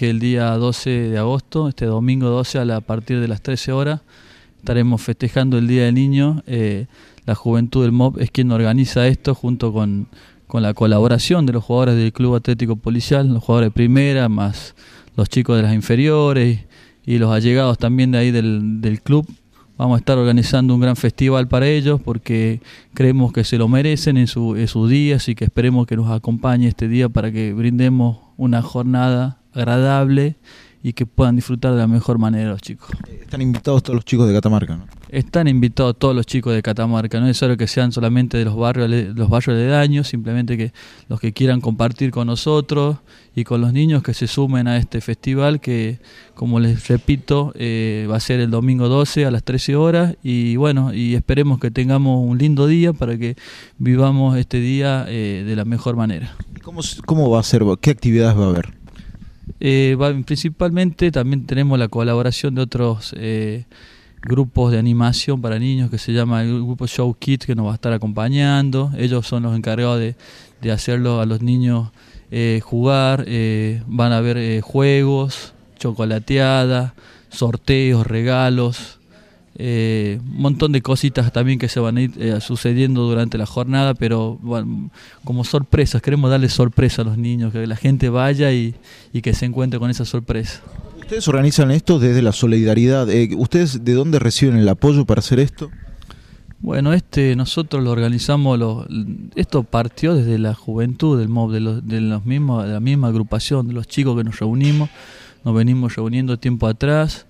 que el día 12 de agosto, este domingo 12 a, partir de las 13 horas, estaremos festejando el Día del Niño. Eh, la Juventud del MOB es quien organiza esto junto con, con la colaboración de los jugadores del Club Atlético Policial, los jugadores de primera, más los chicos de las inferiores y los allegados también de ahí del, club. Vamos a estar organizando un gran festival para ellos porque creemos que se lo merecen en su, en su día, así que esperemos que nos acompañe este día para que brindemos una jornada agradable y que puedan disfrutar de la mejor manera los chicos. Eh, están invitados todos los chicos de Catamarca, ¿no? Están invitados todos los chicos de Catamarca, no es solo que sean solamente de los barrios, los barrios de daño, simplemente que los que quieran compartir con nosotros y con los niños que se sumen a este festival que, como les repito, eh, va a ser el domingo 12 a las 13 horas y bueno, y esperemos que tengamos un lindo día para que vivamos este día eh, de la mejor manera. ¿Cómo, ¿Cómo va a ser? ¿Qué actividades va a haber? Eh, principalmente también tenemos la colaboración de otros eh, grupos de animación para niños que se llama el grupo Show Kids que nos va a estar acompañando. Ellos son los encargados de, hacerlo a los niños eh, jugar. Eh, van a haber juegos, chocolateada, sorteos, regalos un eh, montón de cositas también que se van a ir eh, sucediendo durante la jornada, pero bueno, como sorpresas, queremos darle sorpresa a los niños, que la gente vaya y, que se encuentre con esa sorpresa. Ustedes organizan esto desde la solidaridad. Eh, ¿Ustedes de dónde reciben el apoyo para hacer esto? Bueno, este nosotros lo organizamos, esto partió desde la juventud del MOB, de, los, de, los mismos, de la misma agrupación, de los chicos que nos reunimos, nos venimos reuniendo tiempo atrás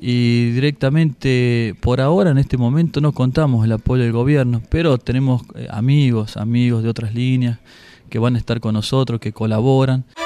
y directamente por ahora en este momento no contamos el apoyo del gobierno, pero tenemos eh, amigos, amigos de otras líneas que van a estar con nosotros, que colaboran.